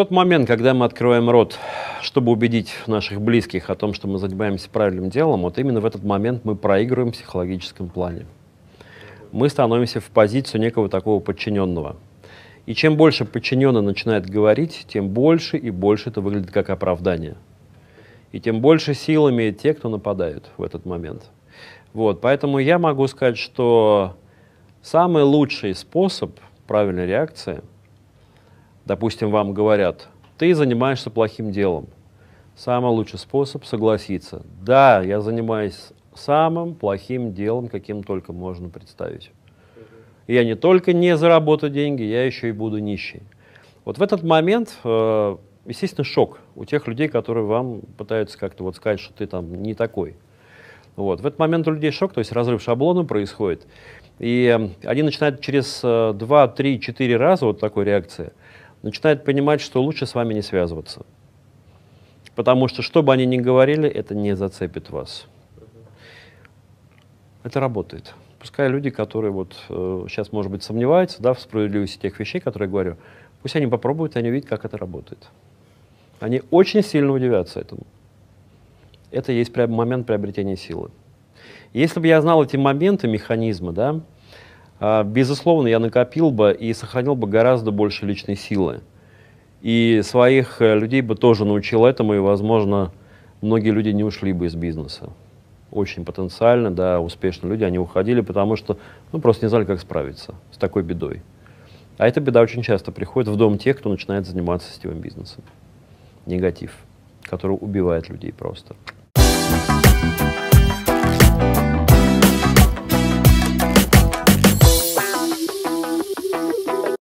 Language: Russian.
тот момент, когда мы открываем рот, чтобы убедить наших близких о том, что мы занимаемся правильным делом, вот именно в этот момент мы проигрываем в психологическом плане. Мы становимся в позицию некого такого подчиненного. И чем больше подчиненный начинает говорить, тем больше и больше это выглядит как оправдание. И тем больше сил имеют те, кто нападают в этот момент. Вот, поэтому я могу сказать, что самый лучший способ правильной реакции – Допустим, вам говорят, ты занимаешься плохим делом. Самый лучший способ согласиться. Да, я занимаюсь самым плохим делом, каким только можно представить. Я не только не заработаю деньги, я еще и буду нищий. Вот в этот момент, э, естественно, шок у тех людей, которые вам пытаются как-то вот сказать, что ты там не такой. Вот. В этот момент у людей шок, то есть разрыв шаблона происходит. И э, они начинают через 2, 3, 4 раза вот такой реакции начинают понимать, что лучше с вами не связываться. Потому что, что бы они ни говорили, это не зацепит вас. Это работает. Пускай люди, которые вот э, сейчас, может быть, сомневаются да, в справедливости тех вещей, которые я говорю, пусть они попробуют, и они увидят, как это работает. Они очень сильно удивятся этому. Это есть момент приобретения силы. Если бы я знал эти моменты, механизмы, да, а, безусловно, я накопил бы и сохранил бы гораздо больше личной силы. И своих э, людей бы тоже научил этому, и, возможно, многие люди не ушли бы из бизнеса. Очень потенциально, да, успешные люди, они уходили, потому что, ну, просто не знали, как справиться с такой бедой. А эта беда очень часто приходит в дом тех, кто начинает заниматься сетевым бизнесом. Негатив, который убивает людей просто.